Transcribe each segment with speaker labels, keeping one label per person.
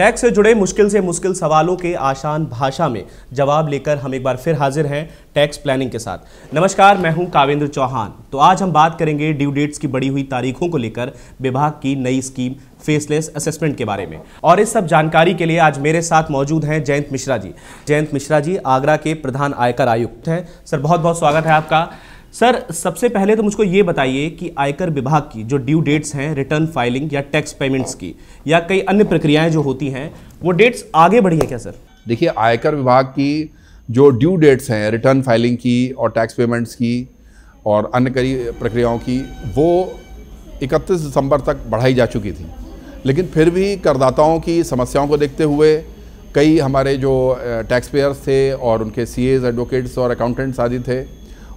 Speaker 1: tax से जुड़े मुश्किल से मुश्किल सवालों के आसान भाषा में जवाब लेकर हम एक बार फिर हाजिर हैं टैक्स प्लानिंग के साथ नमस्कार मैं हूं कावेंद्र चौहान तो आज हम बात करेंगे ड्यू डेट्स की बढ़ी हुई तारीखों को लेकर विभाग की नई स्कीम फेसलेस असेसमेंट के बारे में और इस सब जानकारी के लिए आज मेरे साथ मौजूद हैं जयंत मिश्रा जी जयंत मिश्रा जी आगरा के प्रधान आयकर आयुक्त हैं सर बहुत बहुत स्वागत है आपका सर सबसे पहले तो मुझको ये बताइए कि आयकर विभाग की जो ड्यू डेट्स हैं रिटर्न फाइलिंग या टैक्स पेमेंट्स की या कई अन्य प्रक्रियाएं जो होती हैं वो डेट्स आगे बढ़ी है क्या सर देखिए आयकर
Speaker 2: विभाग की जो ड्यू डेट्स हैं रिटर्न फाइलिंग की और टैक्स पेमेंट्स की और अन्य कई प्रक्रियाओं की वो 31 दिसंबर तक बढ़ाई जा चुकी थी लेकिन फिर भी करदाताओं की समस्याओं को देखते हुए कई हमारे जो टैक्स पेयर्स थे और उनके सी एडवोकेट्स और अकाउंटेंट्स आदि थे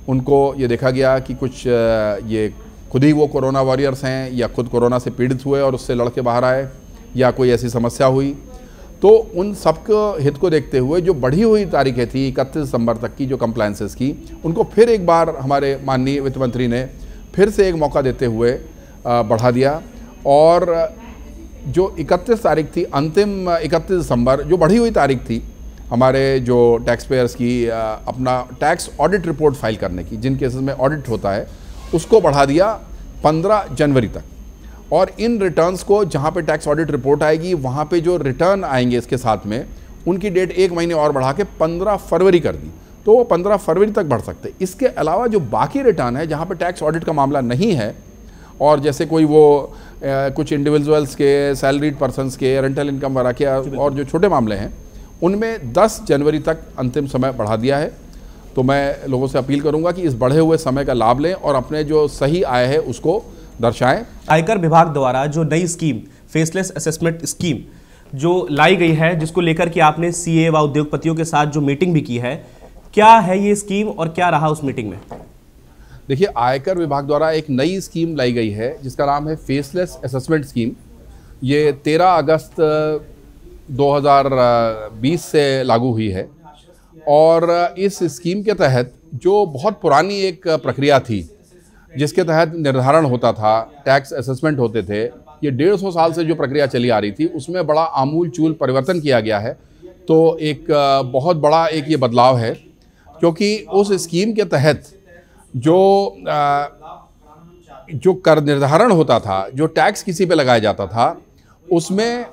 Speaker 2: उनको ये देखा गया कि कुछ ये खुद ही वो कोरोना वॉरियर्स हैं या खुद कोरोना से पीड़ित हुए और उससे लड़के बाहर आए या कोई ऐसी समस्या हुई तो उन सबको हित को देखते हुए जो बढ़ी हुई तारीखें थी इकतीस दिसंबर तक की जो कंप्लाइंसेस की उनको फिर एक बार हमारे माननीय वित्त मंत्री ने फिर से एक मौका देते हुए बढ़ा दिया और जो इकतीस तारीख थी अंतिम इकतीस दिसंबर जो बढ़ी हुई तारीख थी हमारे जो टैक्स पेयर्स की अपना टैक्स ऑडिट रिपोर्ट फाइल करने की जिन केसेस में ऑडिट होता है उसको बढ़ा दिया 15 जनवरी तक और इन रिटर्न्स को जहाँ पे टैक्स ऑडिट रिपोर्ट आएगी वहाँ पे जो रिटर्न आएंगे इसके साथ में उनकी डेट एक महीने और बढ़ा के पंद्रह फरवरी कर दी तो वो पंद्रह फरवरी तक बढ़ सकते इसके अलावा जो बाकी रिटर्न है जहाँ पर टैक्स ऑडिट का मामला नहीं है और जैसे कोई वो कुछ इंडिविजुअल्स के सैलरीड पर्सनस के रेंटल इनकम वगैरह के और जो छोटे मामले हैं उनमें 10 जनवरी तक अंतिम समय बढ़ा दिया है तो मैं लोगों से अपील करूंगा कि इस बढ़े हुए समय का लाभ
Speaker 1: लें और अपने जो सही आय है उसको दर्शाएं आयकर विभाग द्वारा जो नई स्कीम फेसलेस असेसमेंट स्कीम जो लाई गई है जिसको लेकर के आपने सी व उद्योगपतियों के साथ जो मीटिंग भी की है क्या है ये स्कीम और क्या रहा उस मीटिंग में देखिए आयकर विभाग द्वारा एक नई स्कीम लाई गई है जिसका नाम है फेसलेस असेसमेंट स्कीम
Speaker 2: ये 13 अगस्त 2020 से लागू हुई है और इस स्कीम के तहत जो बहुत पुरानी एक प्रक्रिया थी जिसके तहत निर्धारण होता था टैक्स असेसमेंट होते थे ये डेढ़ सौ साल से जो प्रक्रिया चली आ रही थी उसमें बड़ा आमूल चूल परिवर्तन किया गया है तो एक बहुत बड़ा एक ये बदलाव है क्योंकि उस स्कीम के तहत जो जो कर निर्धारण होता था जो टैक्स किसी पे लगाया जाता था उसमें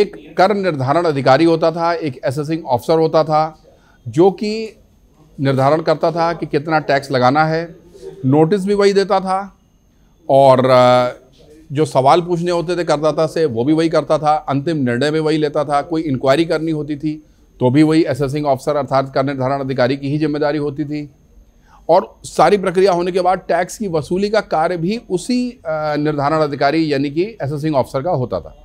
Speaker 2: एक कर निर्धारण अधिकारी होता था एक एसेसिंग ऑफिसर होता था जो कि निर्धारण करता था कि कितना टैक्स लगाना है नोटिस भी वही देता था और जो सवाल पूछने होते थे करदाता से वो भी वही करता था अंतिम निर्णय भी वही लेता था कोई इंक्वायरी करनी होती थी तो भी वही एसेसिंग ऑफिसर अर्थात कर निर्धारण अधिकारी की ही जिम्मेदारी होती थी और सारी प्रक्रिया होने के बाद टैक्स की वसूली का कार्य भी उसी निर्धारण अधिकारी यानी कि एसेसिंग ऑफिसर का होता था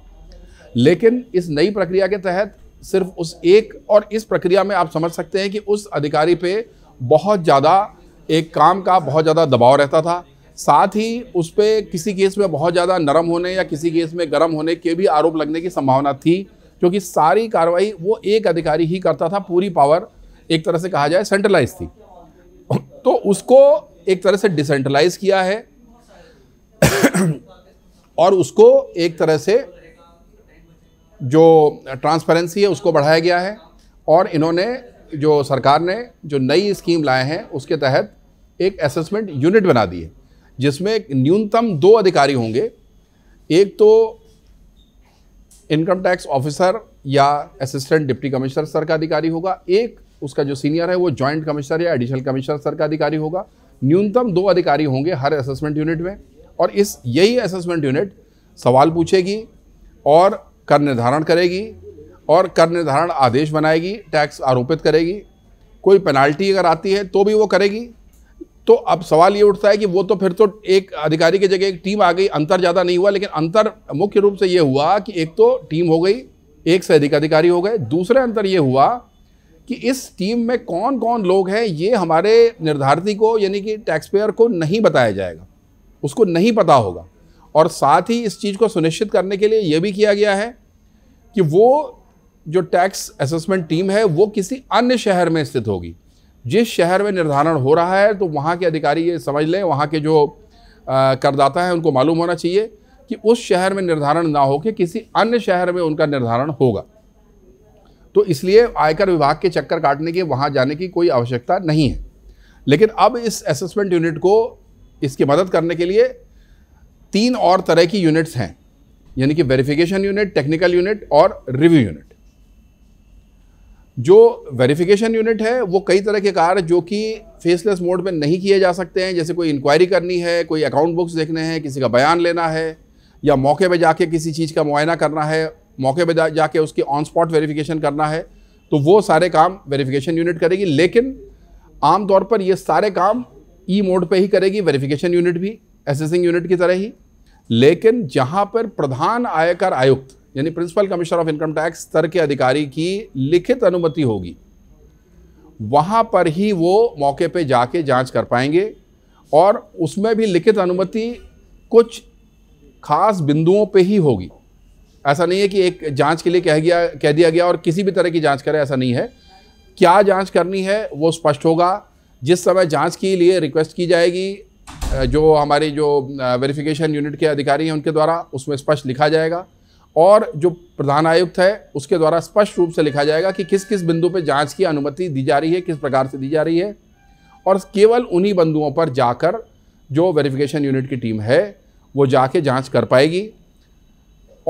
Speaker 2: लेकिन इस नई प्रक्रिया के तहत सिर्फ उस एक और इस प्रक्रिया में आप समझ सकते हैं कि उस अधिकारी पे बहुत ज़्यादा एक काम का बहुत ज़्यादा दबाव रहता था साथ ही उस पर किसी केस में बहुत ज़्यादा नरम होने या किसी केस में गर्म होने के भी आरोप लगने की संभावना थी क्योंकि सारी कार्रवाई वो एक अधिकारी ही करता था पूरी पावर एक तरह से कहा जाए सेंट्रलाइज थी तो उसको एक तरह से डिसेंट्रलाइज किया है और उसको एक तरह से जो ट्रांसपेरेंसी है उसको बढ़ाया गया है और इन्होंने जो सरकार ने जो नई स्कीम लाए हैं उसके तहत एक असेसमेंट यूनिट बना दी है जिसमें न्यूनतम दो अधिकारी होंगे एक तो इनकम टैक्स ऑफिसर या असिस्टेंट डिप्टी कमिश्नर सर का अधिकारी होगा एक उसका जो सीनियर है वो जॉइंट कमिश्नर या एडिशनल कमिश्नर सर का अधिकारी होगा न्यूनतम दो अधिकारी होंगे हर असेसमेंट यूनिट में और इस यही असेसमेंट यूनिट सवाल पूछेगी और कर निर्धारण करेगी और कर निर्धारण आदेश बनाएगी टैक्स आरोपित करेगी कोई पेनाल्टी अगर आती है तो भी वो करेगी तो अब सवाल ये उठता है कि वो तो फिर तो एक अधिकारी की जगह एक टीम आ गई अंतर ज़्यादा नहीं हुआ लेकिन अंतर मुख्य रूप से ये हुआ कि एक तो टीम हो गई एक से अधिक अधिकारी हो गए दूसरा अंतर ये हुआ कि इस टीम में कौन कौन लोग हैं ये हमारे निर्धारित को यानी कि टैक्स पेयर को नहीं बताया जाएगा उसको नहीं पता होगा और साथ ही इस चीज़ को सुनिश्चित करने के लिए यह भी किया गया है कि वो जो टैक्स असेसमेंट टीम है वो किसी अन्य शहर में स्थित होगी जिस शहर में निर्धारण हो रहा है तो वहाँ के अधिकारी ये समझ लें वहाँ के जो करदाता हैं उनको मालूम होना चाहिए कि उस शहर में निर्धारण ना हो के किसी अन्य शहर में उनका निर्धारण होगा तो इसलिए आयकर विभाग के चक्कर काटने के वहाँ जाने की कोई आवश्यकता नहीं है लेकिन अब इस असेसमेंट यूनिट को इसकी मदद करने के लिए तीन और तरह की यूनिट्स हैं यानी कि वेरिफिकेशन यूनिट टेक्निकल यूनिट और रिव्यू यूनिट जो वेरिफिकेशन यूनिट है वो कई तरह के कार्य जो कि फेसलेस मोड में नहीं किए जा सकते हैं जैसे कोई इंक्वायरी करनी है कोई अकाउंट बुक्स देखने हैं किसी का बयान लेना है या मौके पर जाके किसी चीज़ का मुआयना करना है मौके पर जाके उसकी ऑन स्पॉट वेरीफिकेशन करना है तो वो सारे काम वेरीफिकेशन यूनिट करेगी लेकिन आमतौर पर ये सारे काम ई मोड पे ही करेगी वेरिफिकेशन यूनिट भी एसेसिंग यूनिट की तरह ही लेकिन जहां पर प्रधान आयकर आयुक्त यानी principal commissioner of income tax स्तर के अधिकारी की लिखित अनुमति होगी वहां पर ही वो मौके पे जाके जांच कर पाएंगे और उसमें भी लिखित अनुमति कुछ खास बिंदुओं पे ही होगी ऐसा नहीं है कि एक जांच के लिए कह गया कह दिया गया और किसी भी तरह की जांच करें ऐसा नहीं है क्या जांच करनी है वो स्पष्ट होगा जिस समय जांच के लिए रिक्वेस्ट की जाएगी जो हमारी जो वेरिफिकेशन यूनिट के अधिकारी हैं उनके द्वारा उसमें स्पष्ट लिखा जाएगा और जो प्रधान आयुक्त है उसके द्वारा स्पष्ट रूप से लिखा जाएगा कि किस किस बिंदु पर जांच की अनुमति दी जा रही है किस प्रकार से दी जा रही है और केवल उन्हीं बिंदुओं पर जाकर जो वेरिफिकेशन यूनिट की टीम है वो जाके जाँच कर पाएगी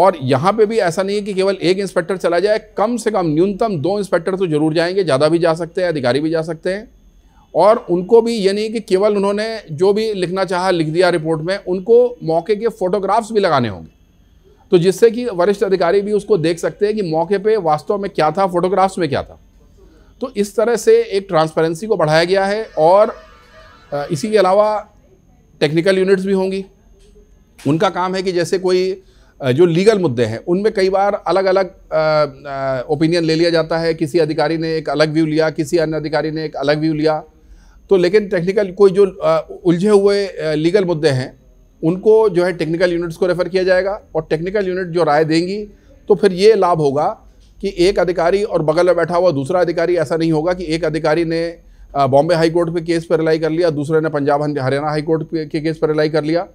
Speaker 2: और यहाँ पे भी ऐसा नहीं है कि केवल एक इंस्पेक्टर चला जाए कम से कम न्यूनतम दो इंस्पेक्टर तो जरूर जाएंगे ज़्यादा भी जा सकते हैं अधिकारी भी जा सकते हैं और उनको भी ये नहीं कि केवल उन्होंने जो भी लिखना चाहा लिख दिया रिपोर्ट में उनको मौके के फोटोग्राफ्स भी लगाने होंगे तो जिससे कि वरिष्ठ अधिकारी भी उसको देख सकते हैं कि मौके पे वास्तव में क्या था फोटोग्राफ्स में क्या था तो इस तरह से एक ट्रांसपेरेंसी को बढ़ाया गया है और इसी के अलावा टेक्निकल यूनिट्स भी होंगी उनका काम है कि जैसे कोई जो लीगल मुद्दे हैं उनमें कई बार अलग अलग ओपिनियन ले लिया जाता है किसी अधिकारी ने एक अलग व्यू लिया किसी अन्य अधिकारी ने एक अलग व्यू लिया तो लेकिन टेक्निकल कोई जो उलझे हुए लीगल मुद्दे हैं उनको जो है टेक्निकल यूनिट्स को रेफ़र किया जाएगा और टेक्निकल यूनिट जो राय देंगी तो फिर ये लाभ होगा कि एक अधिकारी और बगल में बैठा हुआ दूसरा अधिकारी ऐसा नहीं होगा कि एक अधिकारी ने बॉम्बे हाई कोर्ट पे केस पर रिलाई कर लिया दूसरे ने पंजाब हरियाणा हाई कोर्ट के केस पर रिलाई कर लिया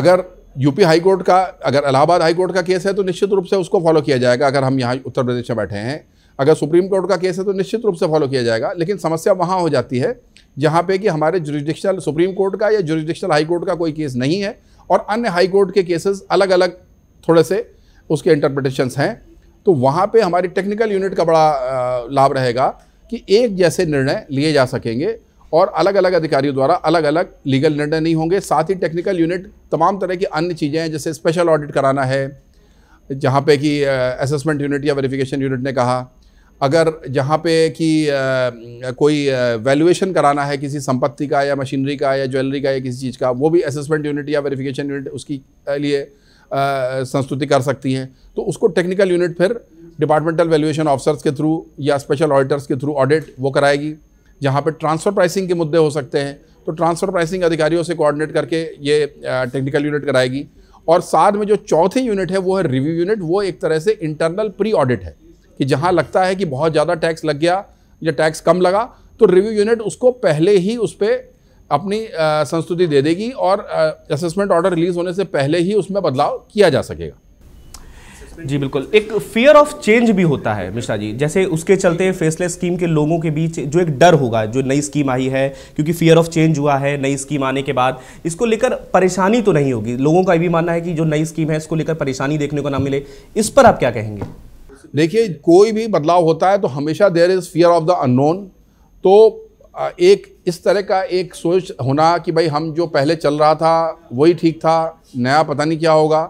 Speaker 2: अगर यूपी हाई कोर्ट का अगर इलाहाबाद हाई कोर्ट का केस है तो निश्चित रूप से उसको फॉलो किया जाएगा अगर हम यहाँ उत्तर प्रदेश में बैठे हैं अगर सुप्रीम कोर्ट का केस है तो निश्चित रूप से फॉलो किया जाएगा लेकिन समस्या वहाँ हो जाती है जहाँ पे कि हमारे जुरिडिक्शनल सुप्रीम कोर्ट का या जुरिडिक्शनल हाई कोर्ट का कोई केस नहीं है और अन्य हाई कोर्ट के केसेस अलग अलग थोड़े से उसके इंटरप्रटेशंस हैं तो वहाँ पर हमारी टेक्निकल यूनिट का बड़ा लाभ रहेगा कि एक जैसे निर्णय लिए जा सकेंगे और अलग अलग अधिकारियों द्वारा अलग अलग लीगल निर्णय नहीं होंगे साथ ही टेक्निकल यूनिट तमाम तरह की अन्य चीज़ें हैं जैसे स्पेशल ऑडिट कराना है जहाँ पे कि असेसमेंट यूनिट या वेरिफिकेशन यूनिट ने कहा अगर जहाँ पे कि कोई वैल्यूएशन कराना है किसी संपत्ति का या मशीनरी का या ज्वेलरी का या किसी चीज़ का वो भी असेसमेंट यूनिट या वेरिफिकेशन यूनिट उसकी लिए संस्तुति कर सकती है तो उसको टेक्निकल यूनिट फिर डिपार्टमेंटल वैल्यूएशन ऑफिसर्स के थ्रू या स्पेशल ऑडिटर्स के थ्रू ऑडिट वो कराएगी जहाँ पर ट्रांसफ़र प्राइसिंग के मुद्दे हो सकते हैं तो ट्रांसफ़र प्राइसिंग अधिकारियों से कोऑर्डिनेट करके ये टेक्निकल यूनिट कराएगी और साथ में जो चौथी यूनिट है वो है रिव्यू यूनिट वो एक तरह से इंटरनल प्री ऑडिट है कि जहाँ लगता है कि बहुत ज़्यादा टैक्स लग गया या टैक्स कम लगा तो रिव्यू यूनिट उसको पहले ही उस पर अपनी
Speaker 1: संस्तुति दे देगी और असेसमेंट ऑर्डर रिलीज होने से पहले ही उसमें बदलाव किया जा सकेगा जी बिल्कुल एक फियर ऑफ चेंज भी होता है मिश्रा जी जैसे उसके चलते फेसलेस स्कीम के लोगों के बीच जो एक डर होगा जो नई स्कीम आई है क्योंकि फियर ऑफ चेंज हुआ है नई स्कीम आने के बाद इसको लेकर परेशानी तो नहीं होगी लोगों का ये भी मानना है कि जो नई स्कीम है इसको लेकर परेशानी देखने को ना मिले इस पर आप क्या कहेंगे देखिए कोई भी बदलाव होता है तो हमेशा there is
Speaker 2: fear of the unknown तो एक इस तरह का एक सोच होना कि भाई हम जो पहले चल रहा था वही ठीक था नया पता नहीं क्या होगा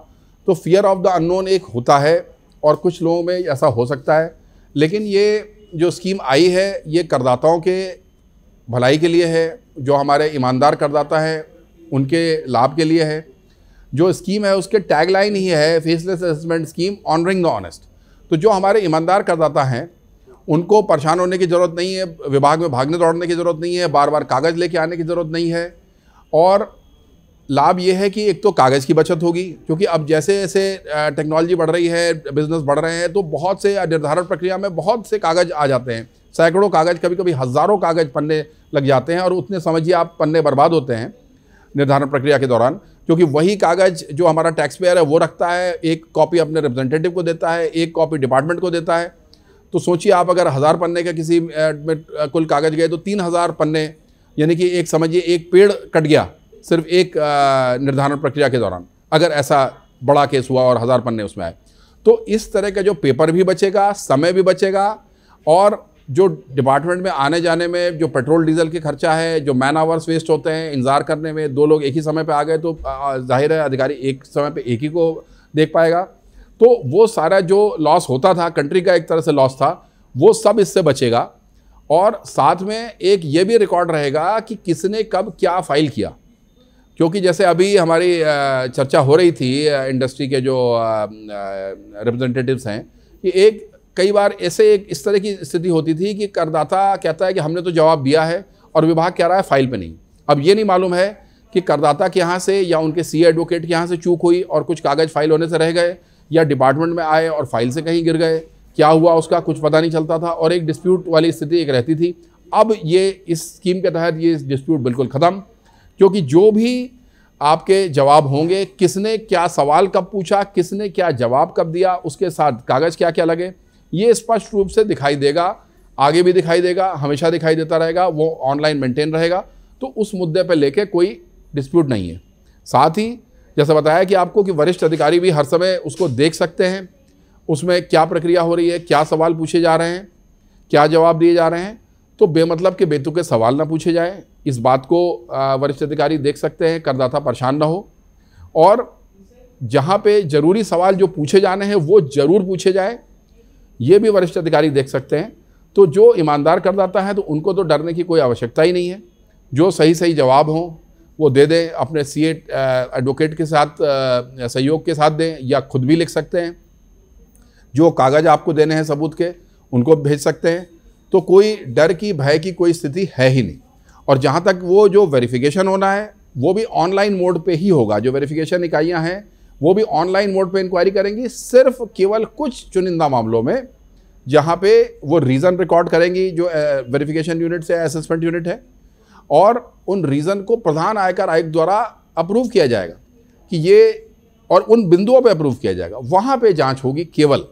Speaker 2: तो फियर ऑफ द अननोन एक होता है और कुछ लोगों में ऐसा हो सकता है लेकिन ये जो स्कीम आई है ये करदाताओं के भलाई के लिए है जो हमारे ईमानदार करदाता है उनके लाभ के लिए है जो स्कीम है उसके टैगलाइन ही है faceless assessment scheme honouring the honest तो जो हमारे ईमानदार करदाता हैं उनको परेशान होने की ज़रूरत नहीं है विभाग में भागने दौड़ने की ज़रूरत नहीं है बार बार कागज़ लेके आने की ज़रूरत नहीं है और लाभ ये है कि एक तो कागज़ की बचत होगी क्योंकि अब जैसे जैसे टेक्नोलॉजी बढ़ रही है बिज़नेस बढ़ रहे हैं तो बहुत से निर्धारण प्रक्रिया में बहुत से कागज़ आ जाते हैं सैकड़ों कागज़ कभी कभी हज़ारों कागज़ पन्ने लग जाते हैं और उतने समझिए आप पन्ने बर्बाद होते हैं निर्धारण प्रक्रिया के दौरान क्योंकि वही कागज़ जो हमारा टैक्स पेयर है वो रखता है एक कॉपी अपने रिप्रेजेंटेटिव को देता है एक कॉपी डिपार्टमेंट को देता है तो सोचिए आप अगर हज़ार पन्ने का किसी में कुल कागज़ गए तो तीन हज़ार पन्ने यानी कि एक समझिए एक पेड़ कट गया सिर्फ एक निर्धारण प्रक्रिया के दौरान अगर ऐसा बड़ा केस हुआ और हज़ार पन्ने उसमें आए तो इस तरह का जो पेपर भी बचेगा समय भी बचेगा और जो डिपार्टमेंट में आने जाने में जो पेट्रोल डीजल के खर्चा है जो मैन आवर्स वेस्ट होते हैं इंतज़ार करने में दो लोग एक ही समय पर आ गए तो जाहिर है अधिकारी एक समय पर एक ही को देख पाएगा तो वो सारा जो लॉस होता था कंट्री का एक तरह से लॉस था वो सब इससे बचेगा और साथ में एक ये भी रिकॉर्ड रहेगा कि किसने कब क्या फाइल किया क्योंकि जैसे अभी हमारी चर्चा हो रही थी इंडस्ट्री के जो रिप्रेजेंटेटिव्स हैं कि एक कई बार ऐसे एक इस तरह की स्थिति होती थी कि करदाता कहता है कि हमने तो जवाब दिया है और विभाग कह रहा है फाइल पे नहीं अब ये नहीं मालूम है कि करदाता के यहाँ से या उनके सी एडवोकेट के यहाँ से चूक हुई और कुछ कागज़ फाइल होने से रह गए या डिपार्टमेंट में आए और फाइल से कहीं गिर गए क्या हुआ उसका कुछ पता नहीं चलता था और एक डिस्प्यूट वाली स्थिति एक रहती थी अब ये इस स्कीम के तहत ये डिस्प्यूट बिल्कुल ख़त्म क्योंकि जो भी आपके जवाब होंगे किसने क्या सवाल कब पूछा किसने क्या जवाब कब दिया उसके साथ कागज़ क्या क्या लगे ये स्पष्ट रूप से दिखाई देगा आगे भी दिखाई देगा हमेशा दिखाई देता रहेगा वो ऑनलाइन मेंटेन रहेगा तो उस मुद्दे पर लेके कोई डिस्प्यूट नहीं है साथ ही जैसा बताया कि आपको कि वरिष्ठ अधिकारी भी हर समय उसको देख सकते हैं उसमें क्या प्रक्रिया हो रही है क्या सवाल पूछे जा रहे हैं क्या जवाब दिए जा रहे हैं तो बेमतलब के बेतुके सवाल ना पूछे जाएँ इस बात को वरिष्ठ अधिकारी देख सकते हैं करदाता परेशान ना हो और जहाँ पे ज़रूरी सवाल जो पूछे जाने हैं वो ज़रूर पूछे जाएँ ये भी वरिष्ठ अधिकारी देख सकते हैं तो जो ईमानदार करदाता है तो उनको तो डरने की कोई आवश्यकता ही नहीं है जो सही सही जवाब हों वो दे दें अपने सी एडवोकेट के साथ सहयोग के साथ दें या खुद भी लिख सकते हैं जो कागज़ आपको देने हैं सबूत के उनको भेज सकते हैं तो कोई डर की भय की कोई स्थिति है ही नहीं और जहाँ तक वो जो वेरिफिकेशन होना है वो भी ऑनलाइन मोड पे ही होगा जो वेरिफिकेशन इकाइयाँ हैं वो भी ऑनलाइन मोड पे इंक्वायरी करेंगी सिर्फ केवल कुछ चुनिंदा मामलों में जहाँ पे वो रीज़न रिकॉर्ड करेंगी जो वेरिफिकेशन यूनिट से असेसमेंट यूनिट है और उन रीज़न को प्रधान आयकर आयुक्त द्वारा अप्रूव किया जाएगा कि ये और उन बिंदुओं पे अप्रूव किया जाएगा वहाँ पे जांच होगी केवल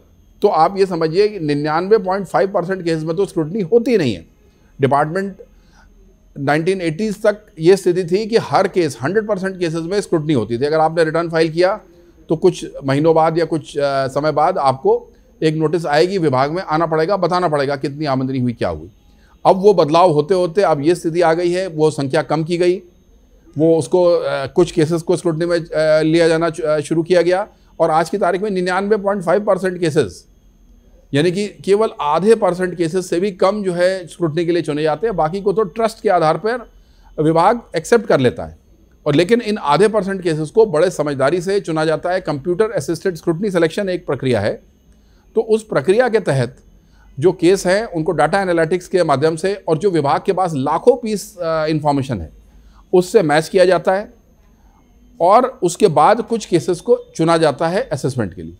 Speaker 2: तो आप ये समझिए कि निन्यानवे पॉइंट फाइव परसेंट केस में तो स्क्रूटनी होती नहीं है डिपार्टमेंट 1980s तक ये स्थिति थी कि हर केस 100 परसेंट केसेज में स्क्रूटनी होती थी अगर आपने रिटर्न फाइल किया तो कुछ महीनों बाद या कुछ समय बाद आपको एक नोटिस आएगी विभाग में आना पड़ेगा बताना पड़ेगा कितनी आमदनी हुई क्या हुई अब वो बदलाव होते होते अब ये स्थिति आ गई है वो संख्या कम की गई वो उसको कुछ केसेस को स्क्रूटनी में लिया जाना शुरू किया गया और आज की तारीख में निन्यानवे पॉइंट फाइव परसेंट केसेस यानी कि केवल आधे परसेंट केसेस से भी कम जो है स्क्रूटनी के लिए चुने जाते हैं बाकी को तो ट्रस्ट के आधार पर विभाग एक्सेप्ट कर लेता है और लेकिन इन आधे परसेंट केसेस को बड़े समझदारी से चुना जाता है कंप्यूटर असिस्टेड स्क्रूटनी सिलेक्शन एक प्रक्रिया है तो उस प्रक्रिया के तहत जो केस हैं उनको डाटा एनालिटिक्स के माध्यम से और जो विभाग के पास लाखों पीस इंफॉर्मेशन है उससे मैच किया जाता है और उसके बाद कुछ केसेस को चुना जाता है असेसमेंट के लिए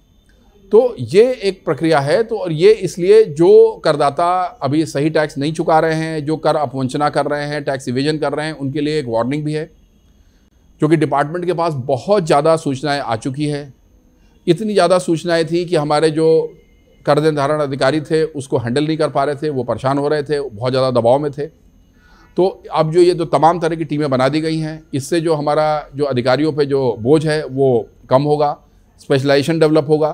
Speaker 2: तो ये एक प्रक्रिया है तो और ये इसलिए जो करदाता अभी सही टैक्स नहीं चुका रहे हैं जो कर अपवंचना कर रहे हैं टैक्स इवेजन कर रहे हैं उनके लिए एक वार्निंग भी है क्योंकि डिपार्टमेंट के पास बहुत ज़्यादा सूचनाएं आ चुकी है इतनी ज़्यादा सूचनाएं थी कि हमारे जो कर निर्धारण अधिकारी थे उसको हैंडल नहीं कर पा रहे थे वो परेशान हो रहे थे बहुत ज़्यादा दबाव में थे तो अब जो ये जो तमाम तरह की टीमें बना दी गई हैं इससे जो हमारा जो अधिकारियों पर जो बोझ है वो कम होगा स्पेशलाइजेशन डेवलप होगा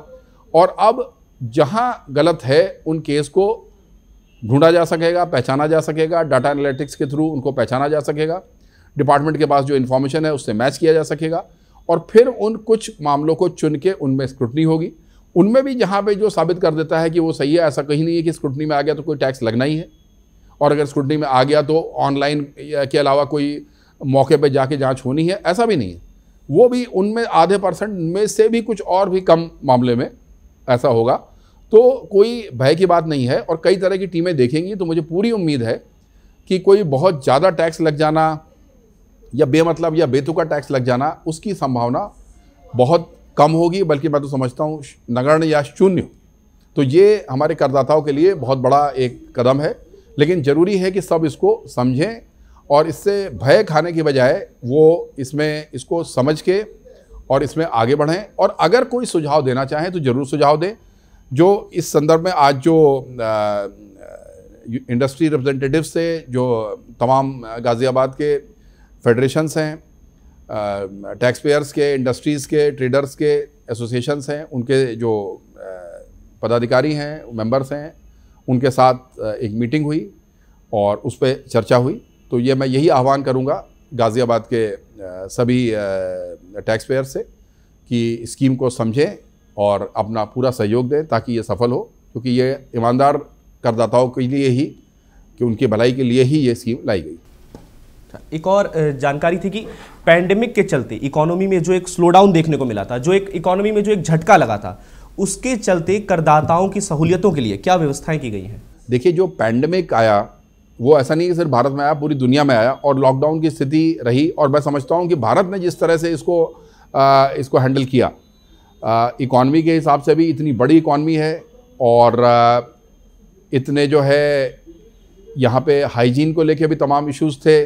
Speaker 2: और अब जहाँ गलत है उन केस को ढूंढा जा सकेगा पहचाना जा सकेगा डाटा एनालिटिक्स के थ्रू उनको पहचाना जा सकेगा डिपार्टमेंट के पास जो इन्फॉर्मेशन है उससे मैच किया जा सकेगा और फिर उन कुछ मामलों को चुन के उनमें स्क्रूटनी होगी उनमें भी जहाँ पे जो साबित कर देता है कि वो सही है ऐसा कहीं नहीं है कि स्क्रूटनी में आ गया तो कोई टैक्स लगना ही है और अगर स्क्रूटनी में आ गया तो ऑनलाइन के अलावा कोई मौके पर जाके जाँच होनी है ऐसा भी नहीं है वो भी उनमें आधे परसेंट में से भी कुछ और भी कम मामले में ऐसा होगा तो कोई भय की बात नहीं है और कई तरह की टीमें देखेंगी तो मुझे पूरी उम्मीद है कि कोई बहुत ज़्यादा टैक्स लग जाना या बेमतलब या बेतुका टैक्स लग जाना उसकी संभावना बहुत कम होगी बल्कि मैं तो समझता हूँ नगण्य या शून्य तो ये हमारे करदाताओं के लिए बहुत बड़ा एक कदम है लेकिन ज़रूरी है कि सब इसको समझें और इससे भय खाने की बजाय वो इसमें इसको समझ के और इसमें आगे बढ़ें और अगर कोई सुझाव देना चाहें तो ज़रूर सुझाव दें जो इस संदर्भ में आज जो इंडस्ट्री रिप्रेजेंटेटिव से जो तमाम गाज़ियाबाद के फेडरेशंस हैं टैक्स पेयर्स के इंडस्ट्रीज़ के ट्रेडर्स के एसोसिएशंस हैं उनके जो पदाधिकारी हैं मेंबर्स हैं उनके साथ एक मीटिंग हुई और उस पर चर्चा हुई तो ये मैं यही आह्वान करूँगा गाज़ियाबाद के सभी टैक्स पेयर से कि स्कीम को समझें और अपना पूरा सहयोग दें ताकि ये सफल हो क्योंकि ये ईमानदार करदाताओं के लिए ही कि
Speaker 1: उनकी भलाई के लिए ही ये स्कीम लाई गई एक और जानकारी थी कि पैंडेमिक के चलते इकोनॉमी में जो एक स्लो डाउन देखने को मिला था जो एक इकोनॉमी में जो एक झटका लगा था उसके चलते करदाताओं की सहूलियतों के लिए क्या व्यवस्थाएं की गई हैं देखिए जो पैंडेमिक
Speaker 2: आया वो ऐसा नहीं कि सिर्फ भारत में आया पूरी दुनिया में आया और लॉकडाउन की स्थिति रही और मैं समझता हूँ कि भारत ने जिस तरह से इसको आ, इसको हैंडल किया इकॉनमी के हिसाब से भी इतनी बड़ी इकॉनमी है और आ, इतने जो है यहाँ पे हाइजीन को लेके भी तमाम इश्यूज थे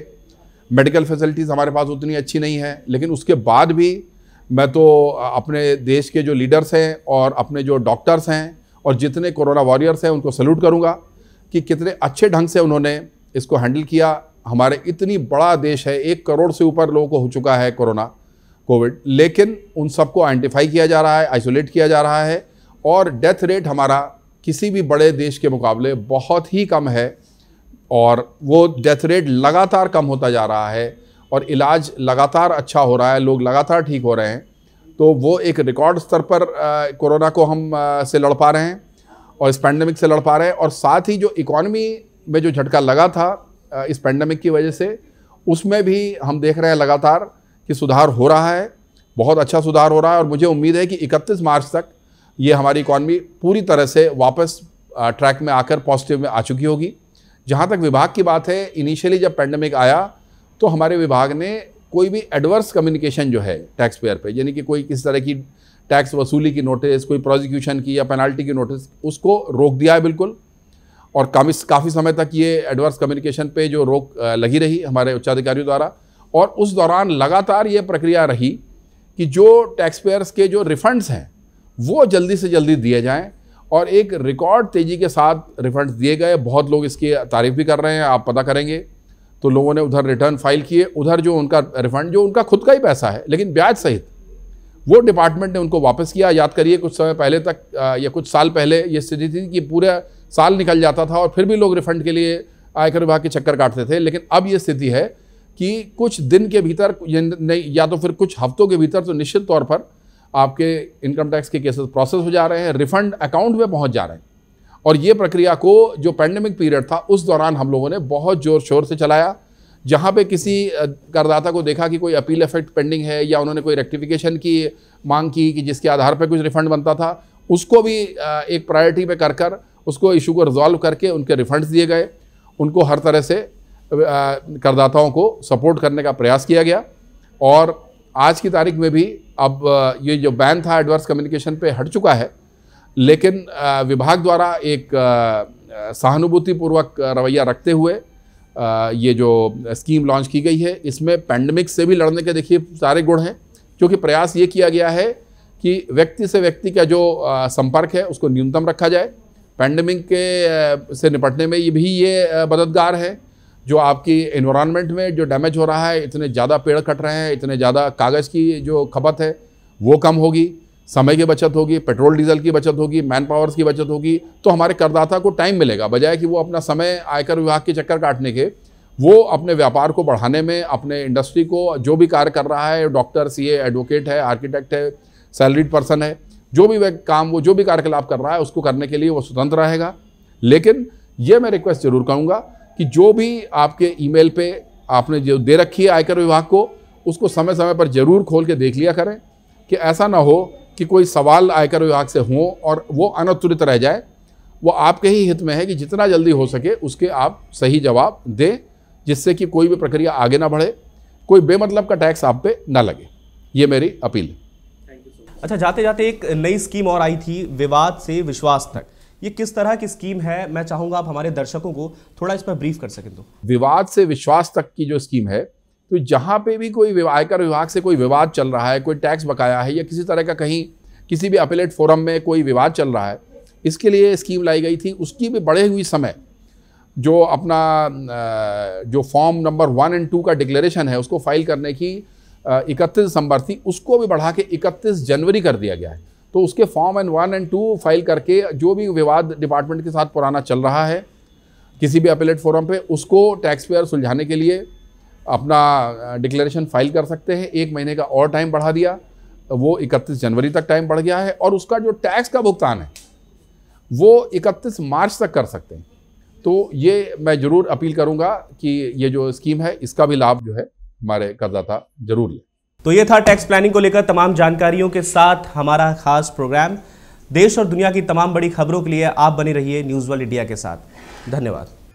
Speaker 2: मेडिकल फैसिलिटीज़ हमारे पास उतनी अच्छी नहीं है लेकिन उसके बाद भी मैं तो अपने देश के जो लीडर्स हैं और अपने जो डॉक्टर्स हैं और जितने कोरोना वॉरियर्स हैं उनको सल्यूट करूँगा कि कितने अच्छे ढंग से उन्होंने इसको हैंडल किया हमारे इतनी बड़ा देश है एक करोड़ से ऊपर लोगों को हो चुका है कोरोना कोविड लेकिन उन सबको आइडेंटिफाई किया जा रहा है आइसोलेट किया जा रहा है और डेथ रेट हमारा किसी भी बड़े देश के मुकाबले बहुत ही कम है और वो डेथ रेट लगातार कम होता जा रहा है और इलाज लगातार अच्छा हो रहा है लोग लगातार ठीक हो रहे हैं तो वो एक रिकॉर्ड स्तर पर कोरोना को हम आ, से लड़ पा रहे हैं और इस पैंडमिक से लड़ पा रहे हैं और साथ ही जो इकॉनमी में जो झटका लगा था आ, इस पैंडमिक की वजह से उसमें भी हम देख रहे हैं लगातार कि सुधार हो रहा है बहुत अच्छा सुधार हो रहा है और मुझे उम्मीद है कि 31 मार्च तक ये हमारी इकॉनमी पूरी तरह से वापस ट्रैक में आकर पॉजिटिव में आ चुकी होगी जहाँ तक विभाग की बात है इनिशियली जब पैंडमिक आया तो हमारे विभाग ने कोई भी एडवर्स कम्युनिकेशन जो है टैक्स पेयर पर यानी कि कोई किस तरह की टैक्स वसूली की नोटिस कोई प्रोजिक्यूशन की या पेनाल्टी की नोटिस उसको रोक दिया है बिल्कुल और काफ़ी समय तक ये एडवर्स कम्युनिकेशन पे जो रोक लगी रही हमारे उच्चाधिकारियों द्वारा और उस दौरान लगातार ये प्रक्रिया रही कि जो टैक्स पेयर्स के जो रिफंड्स हैं वो जल्दी से जल्दी दिए जाएँ और एक रिकॉर्ड तेज़ी के साथ रिफंड दिए गए बहुत लोग इसकी तारीफ भी कर रहे हैं आप पता करेंगे तो लोगों ने उधर रिटर्न फाइल किए उधर जो उनका रिफंड जो उनका खुद का ही पैसा है लेकिन ब्याज सहित वो डिपार्टमेंट ने उनको वापस किया याद करिए कुछ समय पहले तक या कुछ साल पहले ये स्थिति थी कि पूरा साल निकल जाता था और फिर भी लोग रिफंड के लिए आयकर विभाग के चक्कर काटते थे लेकिन अब ये स्थिति है कि कुछ दिन के भीतर या तो फिर कुछ हफ्तों के भीतर तो निश्चित तौर पर आपके इनकम टैक्स के केसेस प्रोसेस हो जा रहे हैं रिफंड अकाउंट में पहुंच जा रहे हैं और ये प्रक्रिया को जो पैंडमिक पीरियड था उस दौरान हम लोगों ने बहुत ज़ोर शोर से चलाया जहाँ पे किसी करदाता को देखा कि कोई अपील इफेक्ट पेंडिंग है या उन्होंने कोई रेक्टिफिकेशन की मांग की कि जिसके आधार पर कुछ रिफंड बनता था उसको भी एक प्रायोरिटी पे कर कर उसको इशू को रिजॉल्व करके उनके रिफंड्स दिए गए उनको हर तरह से करदाताओं को सपोर्ट करने का प्रयास किया गया और आज की तारीख में भी अब ये जो बैन था एडवर्स कम्युनिकेशन पे हट चुका है लेकिन विभाग द्वारा एक सहानुभूतिपूर्वक रवैया रखते हुए ये जो स्कीम लॉन्च की गई है इसमें पैंडमिक से भी लड़ने के देखिए सारे गुण हैं क्योंकि प्रयास ये किया गया है कि व्यक्ति से व्यक्ति का जो संपर्क है उसको न्यूनतम रखा जाए पैंडमिक के से निपटने में ये भी ये मददगार है जो आपकी इन्वामेंट में जो डैमेज हो रहा है इतने ज़्यादा पेड़ कट रहे हैं इतने ज़्यादा कागज़ की जो खपत है वो कम होगी समय की बचत होगी पेट्रोल डीजल की बचत होगी मैन पावर्स की बचत होगी तो हमारे करदाता को टाइम मिलेगा बजाय कि वो अपना समय आयकर विभाग के चक्कर काटने के वो अपने व्यापार को बढ़ाने में अपने इंडस्ट्री को जो भी कार्य कर रहा है डॉक्टर सी एडवोकेट है आर्किटेक्ट है सैलरीड पर्सन है जो भी वह काम वो जो भी कार्यकलाप कर रहा है उसको करने के लिए वो स्वतंत्र रहेगा लेकिन ये मैं रिक्वेस्ट जरूर कहूँगा कि जो भी आपके ईमेल पे आपने जो दे रखी है आयकर विभाग को उसको समय समय पर जरूर खोल के देख लिया करें कि ऐसा ना हो कि कोई सवाल आयकर विभाग से हों और वो अनुत्तरित रह जाए वो आपके ही हित में है कि जितना जल्दी हो सके उसके आप सही जवाब दें जिससे कि कोई भी प्रक्रिया आगे ना बढ़े कोई बेमतलब का टैक्स आप पे ना लगे ये मेरी अपील
Speaker 1: है अच्छा जाते जाते एक नई स्कीम और आई थी विवाद से विश्वास तक ये किस तरह की स्कीम है मैं चाहूँगा आप हमारे दर्शकों को थोड़ा इस पर ब्रीफ कर सकें तो विवाद से विश्वास तक की जो स्कीम है तो जहाँ पे भी कोई आयकर
Speaker 2: विभाग से कोई विवाद चल रहा है कोई टैक्स बकाया है या किसी तरह का कहीं किसी भी अपेलेट फोरम में कोई विवाद चल रहा है इसके लिए स्कीम लाई गई थी उसकी भी बढ़े हुई समय जो अपना जो form number one and two का डिक्लेरेशन है उसको फाइल करने की इकतीस दिसंबर थी उसको भी बढ़ा के इकतीस जनवरी कर दिया गया है तो उसके form and one and two file करके जो भी विवाद डिपार्टमेंट के साथ पुराना चल रहा है किसी भी अपेलेट फोरम पे उसको टैक्स पेयर सुलझाने के लिए अपना डिक्लेरेशन फाइल कर सकते हैं एक महीने का और टाइम बढ़ा दिया वो 31 जनवरी तक टाइम बढ़ गया है और उसका जो टैक्स का भुगतान है वो 31 मार्च तक कर सकते हैं तो ये मैं
Speaker 1: ज़रूर अपील करूँगा कि ये जो स्कीम है इसका भी लाभ जो है हमारे करदाता जरूर लें तो ये था टैक्स प्लानिंग को लेकर तमाम जानकारियों के साथ हमारा खास प्रोग्राम देश और दुनिया की तमाम बड़ी खबरों के लिए आप बने रहिए न्यूज़ वर्ल्ड इंडिया के साथ धन्यवाद